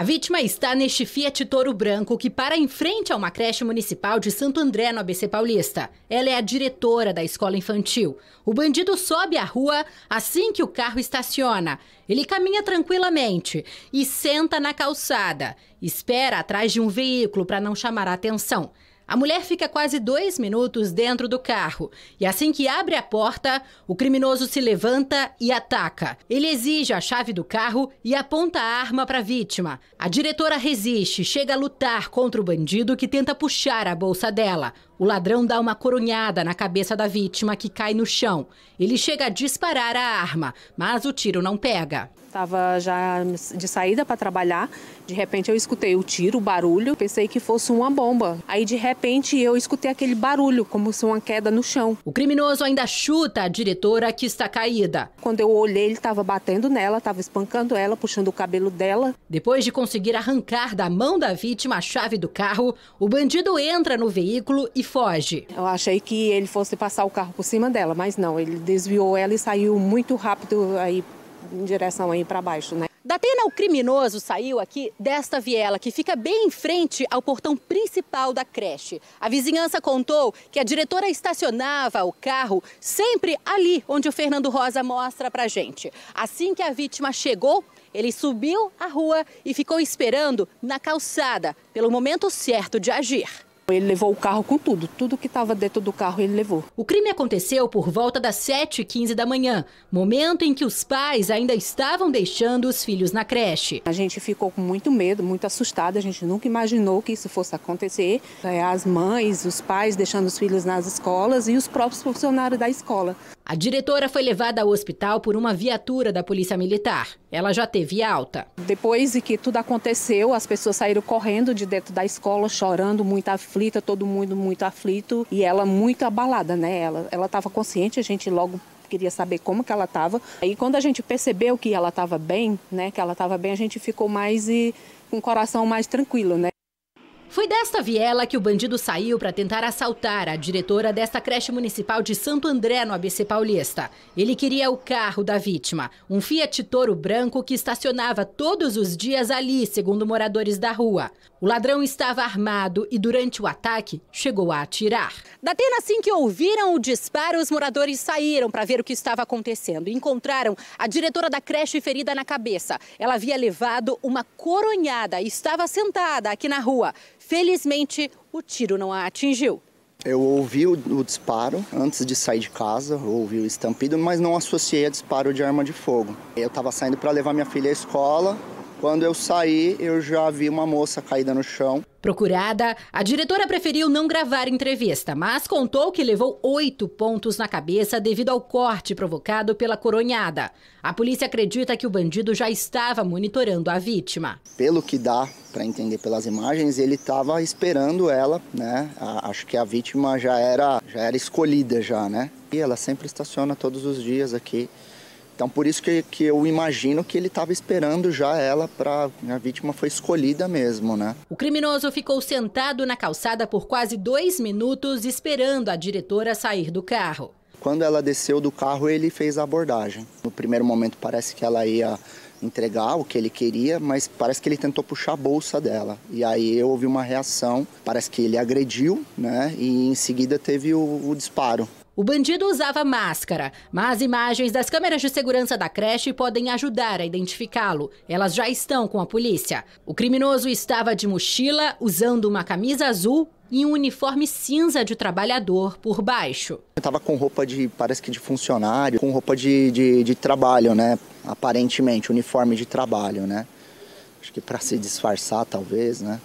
A vítima está neste Fiat Toro branco que para em frente a uma creche municipal de Santo André, no ABC Paulista. Ela é a diretora da escola infantil. O bandido sobe a rua assim que o carro estaciona. Ele caminha tranquilamente e senta na calçada. Espera atrás de um veículo para não chamar a atenção. A mulher fica quase dois minutos dentro do carro e assim que abre a porta, o criminoso se levanta e ataca. Ele exige a chave do carro e aponta a arma para a vítima. A diretora resiste, chega a lutar contra o bandido que tenta puxar a bolsa dela. O ladrão dá uma coronhada na cabeça da vítima que cai no chão. Ele chega a disparar a arma, mas o tiro não pega estava já de saída para trabalhar. De repente eu escutei o tiro, o barulho, pensei que fosse uma bomba. Aí de repente eu escutei aquele barulho, como se uma queda no chão. O criminoso ainda chuta a diretora que está caída. Quando eu olhei, ele estava batendo nela, estava espancando ela, puxando o cabelo dela. Depois de conseguir arrancar da mão da vítima a chave do carro, o bandido entra no veículo e foge. Eu achei que ele fosse passar o carro por cima dela, mas não, ele desviou ela e saiu muito rápido aí em direção aí para baixo, né? Da pena, o criminoso saiu aqui desta viela, que fica bem em frente ao portão principal da creche. A vizinhança contou que a diretora estacionava o carro sempre ali onde o Fernando Rosa mostra pra gente. Assim que a vítima chegou, ele subiu a rua e ficou esperando na calçada pelo momento certo de agir. Tipo, ele levou o carro com tudo, tudo que estava dentro do carro ele levou. O crime aconteceu por volta das 7h15 da manhã, momento em que os pais ainda estavam deixando os filhos na creche. A gente ficou com muito medo, muito assustada, a gente nunca imaginou que isso fosse acontecer. É, as mães, os pais deixando os filhos nas escolas e os próprios funcionários da escola. A diretora foi levada ao hospital por uma viatura da Polícia Militar. Ela já teve alta. Depois de que tudo aconteceu, as pessoas saíram correndo de dentro da escola, chorando, muito aflita, todo mundo muito aflito. E ela muito abalada, né? Ela estava consciente, a gente logo queria saber como que ela estava. E quando a gente percebeu que ela estava bem, né? Que ela estava bem, a gente ficou mais e eh, com o coração mais tranquilo, né? Foi desta viela que o bandido saiu para tentar assaltar a diretora desta creche municipal de Santo André, no ABC Paulista. Ele queria o carro da vítima, um Fiat Toro branco que estacionava todos os dias ali, segundo moradores da rua. O ladrão estava armado e, durante o ataque, chegou a atirar. Da tela, assim que ouviram o disparo, os moradores saíram para ver o que estava acontecendo. Encontraram a diretora da creche ferida na cabeça. Ela havia levado uma coronhada e estava sentada aqui na rua. Felizmente, o tiro não a atingiu. Eu ouvi o, o, disparo antes de sair de casa, ouvi o estampido, mas não associei a disparo de arma de fogo. Eu estava saindo para levar minha filha à escola. Quando eu saí, eu já vi uma moça caída no chão. Procurada, a diretora preferiu não gravar entrevista, mas contou que levou oito pontos na cabeça devido ao corte provocado pela coronhada. A polícia acredita que o bandido já estava monitorando a vítima. Pelo que dá para entender pelas imagens, ele estava esperando ela, né? Acho que a vítima já era, já era escolhida já, né? E ela sempre estaciona todos os dias aqui. Então por isso que, que eu imagino que ele estava esperando já ela para a vítima foi escolhida mesmo, né? O criminoso ficou sentado na calçada por quase dois minutos esperando a diretora sair do carro. Quando ela desceu do carro, ele fez a abordagem. No primeiro momento parece que ela ia entregar o que ele queria, mas parece que ele tentou puxar a bolsa dela. E aí houve uma reação, parece que ele agrediu, né? E em seguida teve o, o disparo. O bandido usava máscara, mas imagens das câmeras de segurança da creche podem ajudar a identificá-lo. Elas já estão com a polícia. O criminoso estava de mochila, usando uma camisa azul e um uniforme cinza de trabalhador por baixo. Estava com roupa de, parece que de funcionário, com roupa de, de, de trabalho, né? Aparentemente, uniforme de trabalho, né? Acho que para se disfarçar, talvez, né?